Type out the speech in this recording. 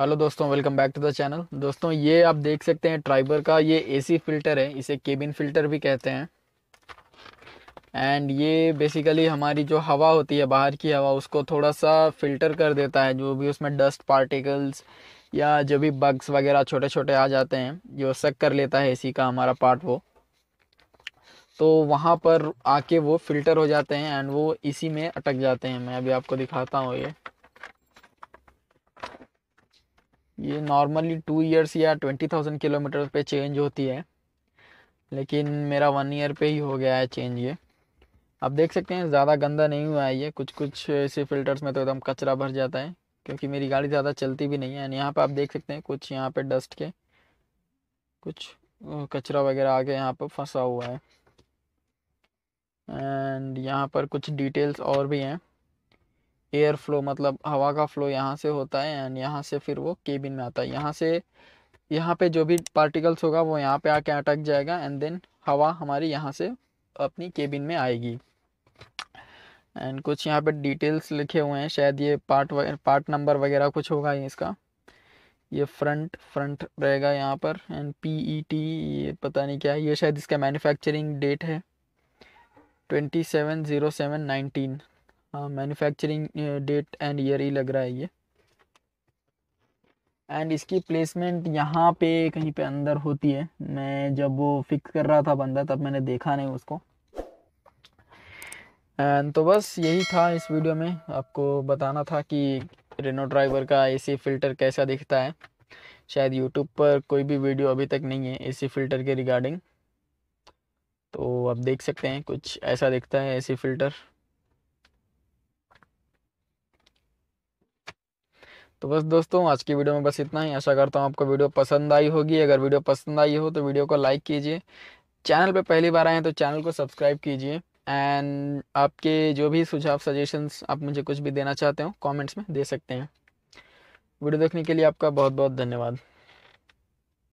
hello दोस्तों welcome back to the channel दोस्तों ये आप देख सकते हैं ट्राइबर का ये एसी फिल्टर है इसे केबिन फिल्टर भी कहते हैं एंड ये बेसिकली हमारी जो हवा होती है बाहर की हवा उसको थोड़ा सा फिल्टर कर देता है जो भी उसमें डस्ट पार्टिकल्स या जो भी बग्स वगैरह छोटे छोटे आ जाते हैं जो सक कर लेता है ए का हमारा पार्ट वो तो वहाँ पर आके वो फिल्टर हो जाते हैं एंड वो इसी में अटक जाते हैं मैं अभी आपको दिखाता हूँ ये ये नॉर्मली टू इयर्स या ट्वेंटी थाउजेंड किलोमीटर पे चेंज होती है लेकिन मेरा वन ईयर पे ही हो गया है चेंज ये आप देख सकते हैं ज़्यादा गंदा नहीं हुआ है ये कुछ कुछ ऐसे फिल्टर्स में तो एकदम कचरा भर जाता है क्योंकि मेरी गाड़ी ज़्यादा चलती भी नहीं है एंड यहाँ पर आप देख सकते हैं कुछ यहाँ पर डस्ट के कुछ कचरा वगैरह आके यहाँ पर फंसा हुआ है एंड यहाँ पर कुछ डिटेल्स और भी हैं एयर फ्लो मतलब हवा का फ्लो यहाँ से होता है एंड यहाँ से फिर वो केबिन में आता है यहाँ से यहाँ पे जो भी पार्टिकल्स होगा वो यहाँ पे आके अटक जाएगा एंड देन हवा हमारी यहाँ से अपनी केबिन में आएगी एंड कुछ यहाँ पे डिटेल्स लिखे हुए हैं शायद ये पार्ट पार्ट नंबर वगैरह कुछ होगा इसका ये फ्रंट फ्रंट रहेगा यहाँ पर एंड पी ई टी ये पता नहीं क्या है ये शायद इसका मैन्युफैक्चरिंग डेट है twenty seven zero seven nineteen हाँ मैन्युफैक्चरिंग डेट एंड ईयर ही लग रहा है ये एंड इसकी प्लेसमेंट यहाँ पे कहीं पे अंदर होती है मैं जब वो फिक्स कर रहा था बंदा तब मैंने देखा नहीं उसको एंड तो बस यही था इस वीडियो में आपको बताना था कि रेनो ड्राइवर का एसी फ़िल्टर कैसा दिखता है शायद यूट्यूब पर कोई भी वीडियो अभी तक नहीं है एसी फ़िल्टर के रिगार्डिंग तो आप देख सकते हैं कुछ ऐसा दिखता है ए फ़िल्टर तो बस दोस्तों आज की वीडियो में बस इतना ही आशा करता हूँ आपको वीडियो पसंद आई होगी अगर वीडियो पसंद आई हो तो वीडियो को लाइक कीजिए चैनल पे पहली बार आए हैं तो चैनल को सब्सक्राइब कीजिए एंड आपके जो भी सुझाव सजेशंस आप मुझे कुछ भी देना चाहते हो कमेंट्स में दे सकते हैं वीडियो देखने के लिए आपका बहुत बहुत धन्यवाद